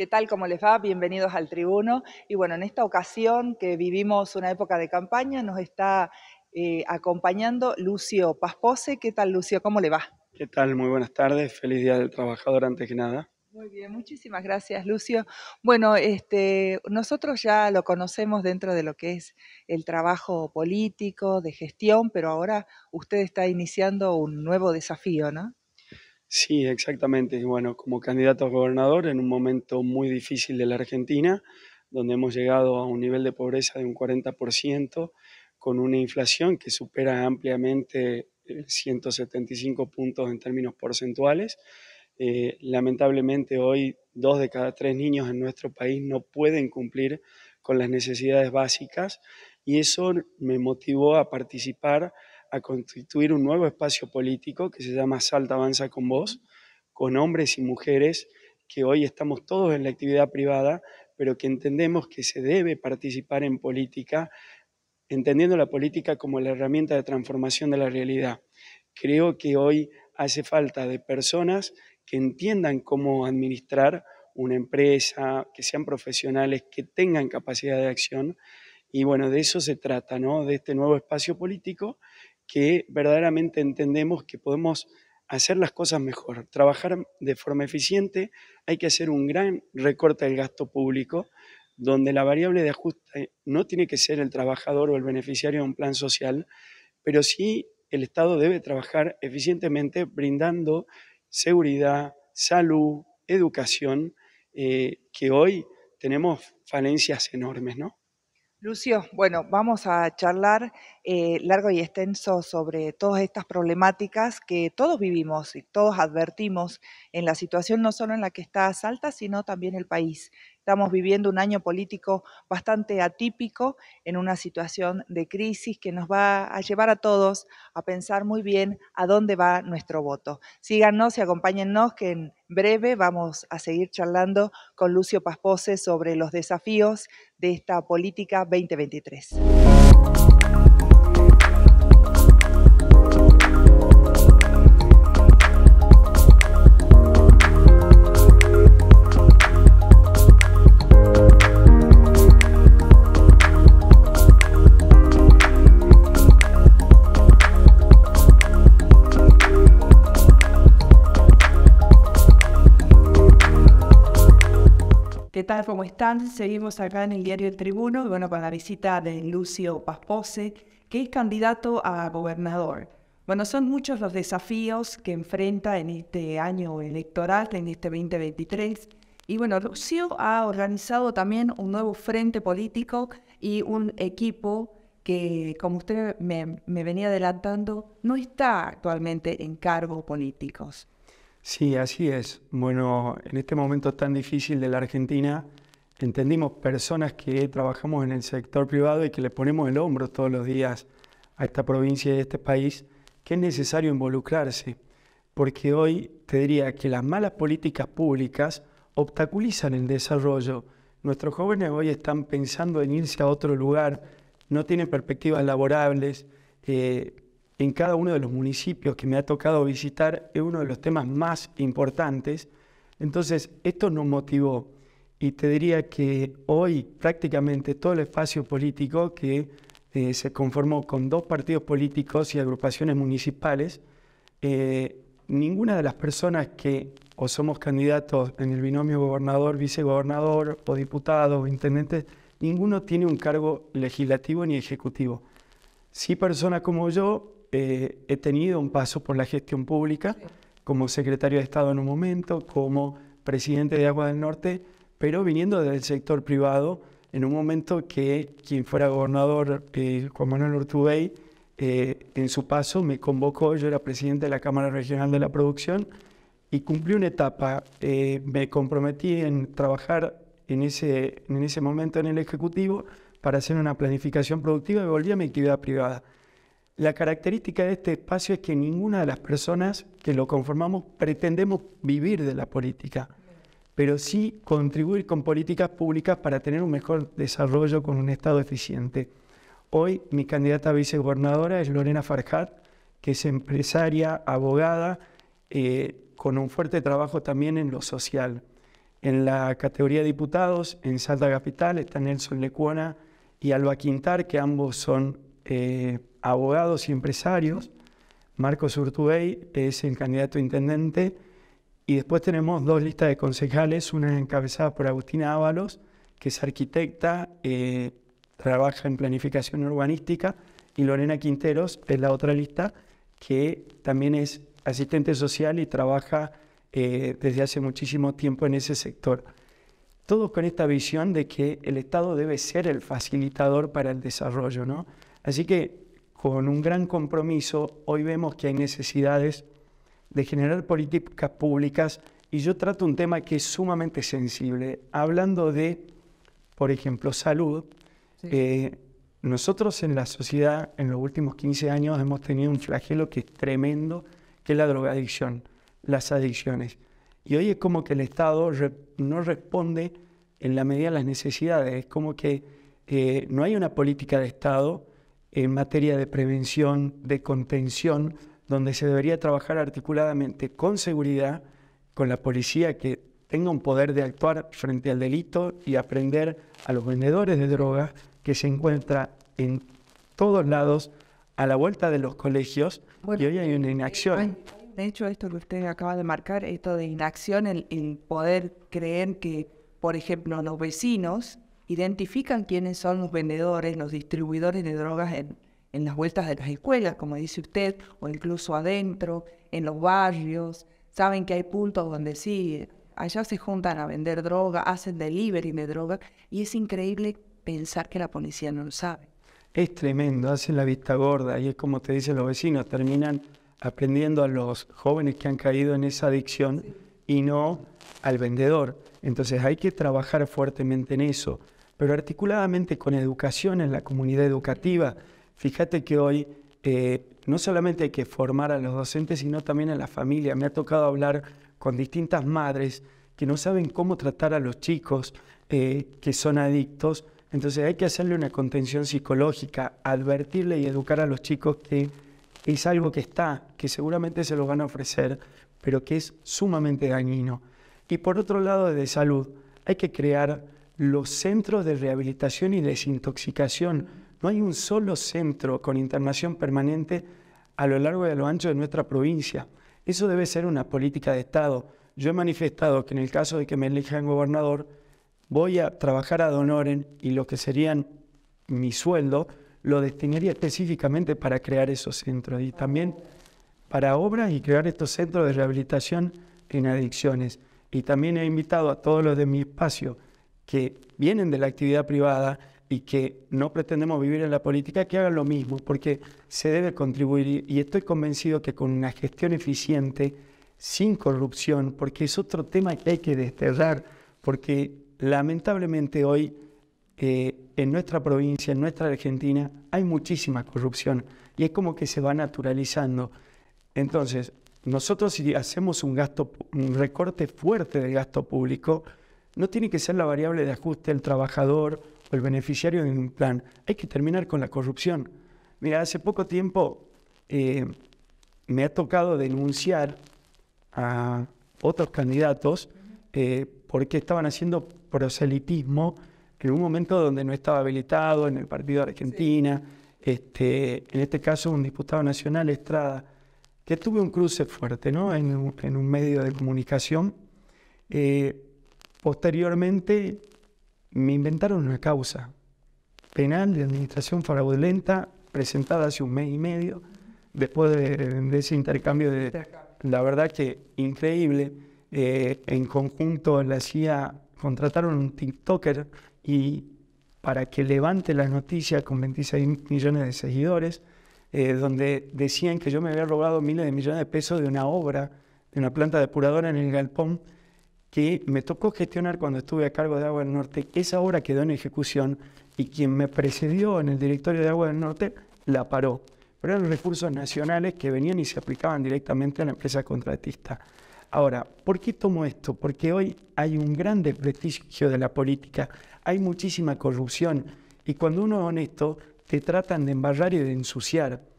¿Qué tal? ¿Cómo les va? Bienvenidos al tribuno. Y bueno, en esta ocasión que vivimos una época de campaña, nos está eh, acompañando Lucio Paspose. ¿Qué tal, Lucio? ¿Cómo le va? ¿Qué tal? Muy buenas tardes. Feliz Día del Trabajador antes que nada. Muy bien, muchísimas gracias, Lucio. Bueno, este, nosotros ya lo conocemos dentro de lo que es el trabajo político, de gestión, pero ahora usted está iniciando un nuevo desafío, ¿no? Sí, exactamente. Y bueno, como candidato a gobernador en un momento muy difícil de la Argentina, donde hemos llegado a un nivel de pobreza de un 40%, con una inflación que supera ampliamente 175 puntos en términos porcentuales. Eh, lamentablemente hoy dos de cada tres niños en nuestro país no pueden cumplir con las necesidades básicas y eso me motivó a participar a constituir un nuevo espacio político que se llama Salta Avanza con Vos, con hombres y mujeres que hoy estamos todos en la actividad privada, pero que entendemos que se debe participar en política, entendiendo la política como la herramienta de transformación de la realidad. Creo que hoy hace falta de personas que entiendan cómo administrar una empresa, que sean profesionales, que tengan capacidad de acción. Y bueno, de eso se trata, ¿no? De este nuevo espacio político que verdaderamente entendemos que podemos hacer las cosas mejor, trabajar de forma eficiente, hay que hacer un gran recorte del gasto público, donde la variable de ajuste no tiene que ser el trabajador o el beneficiario de un plan social, pero sí el Estado debe trabajar eficientemente brindando seguridad, salud, educación, eh, que hoy tenemos falencias enormes, ¿no? Lucio, bueno, vamos a charlar eh, largo y extenso sobre todas estas problemáticas que todos vivimos y todos advertimos en la situación no solo en la que está Salta, sino también el país. Estamos viviendo un año político bastante atípico, en una situación de crisis que nos va a llevar a todos a pensar muy bien a dónde va nuestro voto. Síganos y acompáñennos que en breve vamos a seguir charlando con Lucio Paspose sobre los desafíos de esta política 2023. ¿cómo están? Seguimos acá en el diario El Tribuno, bueno, con la visita de Lucio Paspose, que es candidato a gobernador. Bueno, son muchos los desafíos que enfrenta en este año electoral, en este 2023. Y bueno, Lucio ha organizado también un nuevo frente político y un equipo que, como usted me, me venía adelantando, no está actualmente en cargos políticos. Sí, así es. Bueno, en este momento tan difícil de la Argentina, entendimos personas que trabajamos en el sector privado y que le ponemos el hombro todos los días a esta provincia y a este país, que es necesario involucrarse, porque hoy te diría que las malas políticas públicas obstaculizan el desarrollo. Nuestros jóvenes hoy están pensando en irse a otro lugar, no tienen perspectivas laborables, eh, en cada uno de los municipios que me ha tocado visitar es uno de los temas más importantes. Entonces, esto nos motivó y te diría que hoy prácticamente todo el espacio político que eh, se conformó con dos partidos políticos y agrupaciones municipales, eh, ninguna de las personas que o somos candidatos en el binomio gobernador, vicegobernador o diputado o intendente, ninguno tiene un cargo legislativo ni ejecutivo. Sí personas como yo eh, he tenido un paso por la gestión pública como secretario de Estado en un momento, como presidente de Agua del Norte, pero viniendo del sector privado, en un momento que quien fuera gobernador, eh, Juan Manuel Urtubey, eh, en su paso me convocó, yo era presidente de la Cámara Regional de la Producción y cumplí una etapa. me comprometí en trabajar en ese, en ese momento en el Ejecutivo para hacer una planificación productiva y volví a mi actividad privada. La característica de este espacio es que ninguna de las personas que lo conformamos pretendemos vivir de la política, pero sí contribuir con políticas públicas para tener un mejor desarrollo con un Estado eficiente. Hoy mi candidata a vicegobernadora es Lorena Farjat, que es empresaria, abogada, eh, con un fuerte trabajo también en lo social. En la categoría de diputados, en Salta Capital, está Nelson Lecuona y Alba Quintar, que ambos son eh, abogados y empresarios. Marcos Urtubey es el candidato intendente. Y después tenemos dos listas de concejales, una encabezada por Agustina Ábalos, que es arquitecta, eh, trabaja en planificación urbanística, y Lorena Quinteros es la otra lista, que también es asistente social y trabaja eh, desde hace muchísimo tiempo en ese sector. Todos con esta visión de que el Estado debe ser el facilitador para el desarrollo, ¿no? Así que con un gran compromiso, hoy vemos que hay necesidades de generar políticas públicas y yo trato un tema que es sumamente sensible. Hablando de, por ejemplo, salud, eh, nosotros en la sociedad en los últimos 15 años hemos tenido un flagelo que es tremendo, que es la drogadicción, las adicciones. Y hoy es como que el Estado no responde en la medida de las necesidades, es como que eh, no hay una política de Estado en materia de prevención, de contención, donde se debería trabajar articuladamente con seguridad, con la policía que tenga un poder de actuar frente al delito y aprender a los vendedores de drogas que se encuentra en todos lados a la vuelta de los colegios y hoy hay una eh, inacción. de hecho, esto que usted acaba de marcar, esto de inacción, el, el poder creer que, por ejemplo, los vecinos identifican quiénes son los vendedores, los distribuidores de drogas en, las vueltas de las escuelas, como dice usted, o incluso adentro, en los barrios, saben que hay puntos donde sí, allá se juntan a vender droga, hacen delivery de droga, y es increíble pensar que la policía no lo sabe. Es tremendo, hacen la vista gorda, y es como te dicen los vecinos, terminan aprendiendo a los jóvenes que han caído en esa adicción y no al vendedor. Entonces hay que trabajar fuertemente en eso pero articuladamente con educación en la comunidad educativa. Fíjate que hoy eh, no solamente hay que formar a los docentes, sino también a la familia. Me ha tocado hablar con distintas madres que no saben cómo tratar a los chicos eh, que son adictos. Entonces hay que hacerle una contención psicológica, advertirle y educar a los chicos que es algo que está, que seguramente se lo van a ofrecer, pero que es sumamente dañino. Y por otro lado, de salud, hay que crear los centros de rehabilitación y desintoxicación. No hay un solo centro con internación permanente a lo largo y a lo ancho de nuestra provincia. Eso debe ser una política de Estado. Yo he manifestado que en el caso de que me elijan gobernador, voy a trabajar a Donoren y lo que serían mi sueldo lo destinaría específicamente para crear esos centros y también para obras y crear estos centros de rehabilitación en adicciones. Y también he invitado a todos los de mi espacio que vienen de la actividad privada y que no pretendemos vivir en la política, que hagan lo mismo, porque se debe contribuir y estoy convencido que con una gestión eficiente, sin corrupción, porque es otro tema que hay que desterrar, porque lamentablemente hoy eh, en nuestra provincia, en nuestra Argentina, hay muchísima corrupción y es como que se va naturalizando. Entonces, nosotros si hacemos un, gasto, un recorte fuerte del gasto público, no tiene que ser la variable de ajuste el trabajador o el beneficiario de un plan. Hay que terminar con la corrupción. Mira, hace poco tiempo eh, me ha tocado denunciar a otros candidatos eh, porque estaban haciendo proselitismo en un momento donde no estaba habilitado en el partido de Argentina. Este, en este caso, un diputado nacional, Estrada, que tuve un cruce fuerte ¿no? en, un, medio de comunicación. Eh, Posteriormente me inventaron una causa penal de administración fraudulenta presentada hace un mes y medio después de, ese intercambio de... La verdad que increíble. Eh, en conjunto la CIA contrataron un TikToker y para que levante la noticia con 26 millones de seguidores, eh, donde decían que yo me había robado miles de millones de pesos de una obra, de una planta depuradora en el galpón, que me tocó gestionar cuando estuve a cargo de Agua del Norte, esa obra quedó en ejecución y quien me precedió en el directorio de Agua del Norte la paró. Pero eran recursos nacionales que venían y se aplicaban directamente a la empresa contratista. Ahora, ¿por qué tomo esto? Porque hoy hay un gran desprestigio de la política, hay muchísima corrupción y cuando uno es honesto, te tratan de embarrar y de ensuciar.